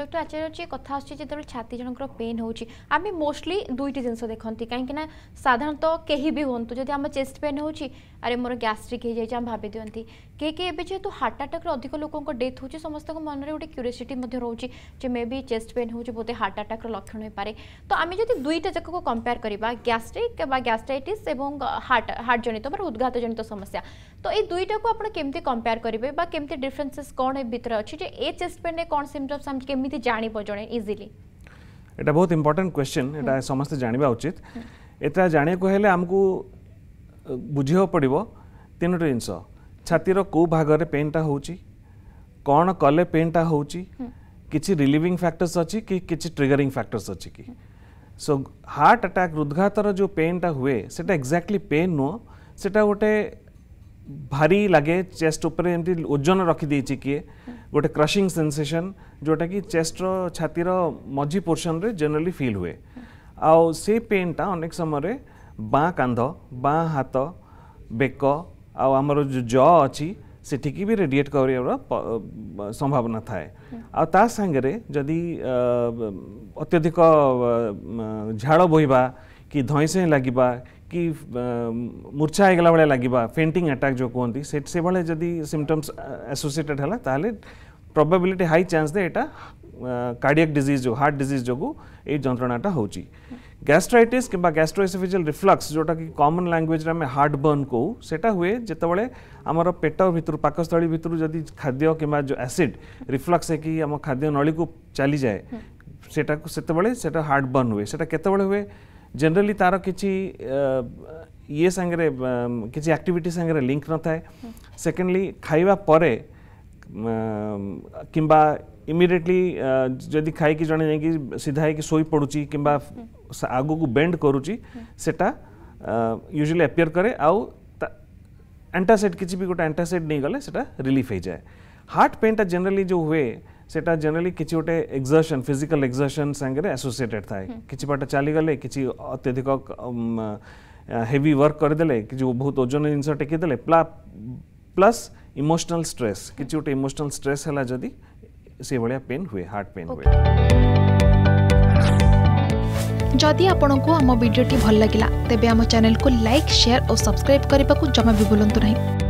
Doctor আচার্য কথা আসছে যেতবে ছাতি জনকর পেন হচ্ছে আমি মোস্টলি দুইটি জিনিস দেখতে কিন্তু না সাধারণত কেহি বি হুম যদি আমার চেস্ট পেন হচ্ছে আরে মোর গ্যাস্ট্রিক হয়ে যাই আমি ভাবি দিকে কে কে এবে যেহেতু হার্ট আটাক্রে অধিক লোক ডেথ হচ্ছে সমস্ত মনে গোটে ক্যুরিয়াসিটি রয়েছে যে মে বি চেস্ট পেন হচ্ছে বোধে হার্ট আটাক্র লক্ষণ হয়ে পড়ে তো আমি যদি দুইটা যাকক কম্পেয়ার করা গ্যাস্ট্রিক বা গ্যাস্ট্রাইটিস এবং হার্ট হার্টজনিত বা উদ্ঘাতজনিত সমস্যা তো এই দুইটাকে আপনার কেমতি কম্পেয়ার করবে বা কেমতি ডিফরেন্সেস কোণ এ ভিতরে অছে যে এ চেস্ট পেনে কোণ সিমটমস আমি केमी जानव जो इजिली एटा बहुत इम्पोर्टाट क्वेश्चन यहाँ समस्त जानवा उचित यहाँ जानक आमको बुझे पड़ो तीन जिन छाती रो भाग पेनटा हो कौन कले पेनटा हो कि रिलिविंग फैक्टर्स अच्छी कि ट्रिगरिंग फैक्टर्स अच्छी कि सो हार्ट अटैक हृदघातर जो पेन पेनटा हुए सेटा एक्जाक्टली पेन नुह से गोटे ভারী লাগে চেস্ট উপরে এমতি ওজন রখিদেইছি কিয়ে গোটে ক্রশিং সেনসেসন যেটা কি চেস্টর ছাতির মঝি পোর্সনরে জেনারেলি ফিল হুয়ে আও সে পেনটা অনেক সময় বাঁ কান্ধ বাঁ হাত বেক আও আমার জ অছি সেটিকি বি রেডিয়েট করার সম্ভাবনা থাকে আও তা সাংরে যদি অত্যধিক ঝাড় বইবা কি ধইসেঁ লাগিবা कि मूर्छा होगा भाई लगे फेन्टिंग आटाक् जो कहते से, से भले जदि सिमटम्स एसोसीएटेड है प्रोबेबिलिटी हाई चान्स दे यहाँ कार्डियक डिजीज जो हार्ट डिजीज जो ये जंत्रणाटा हो गैस्ट्राइटिस कि गैस्ट्रोएसोफिजियल रिफ्लक्स जोटा कि कमन लांगुएज हार्ट बर्न कौ से हुए जितेबाद आम पेट भितर पाकस्थल भितर जब खाद्य कि एसीड रिफ्लक्स होम खाद्य नली को चली जाए से हार्ट बर्न हुए से सेटा हुए? जनरली तार कि ये सांगे किसी आक्टिट सागर लिंक न था सेकेंडली खावा कि इमिडियेटली जदि खाई जड़े जा सीधा है कि सोई कि आग को बेंड से यूजुअली एपिययर कै आउ एंटासेड किसी भी गोटे एंटासेड नहींगले रिलीफ हो जाए हार्ट पेनटा जेनेली जो हुए से जेनेल कि गोटे एक्जर्सन फिजिकाल एक्जर्सन सांगे एसोसीएटेड थाए कि बाट चलीगले कि अत्यधिक हेवी वर्क करदे कि बहुत ओजन जिनस टेकदे प्लस इमोशनाल स्ट्रेस कि गोटे इमोशनल स्ट्रेस है पेन हुए हार्ट पेन हुए जदि आपंक आम भिडी भल लगा तेब चेल को लाइक सेयार और सब्सक्राइब करने को जमा भी बुलां नहीं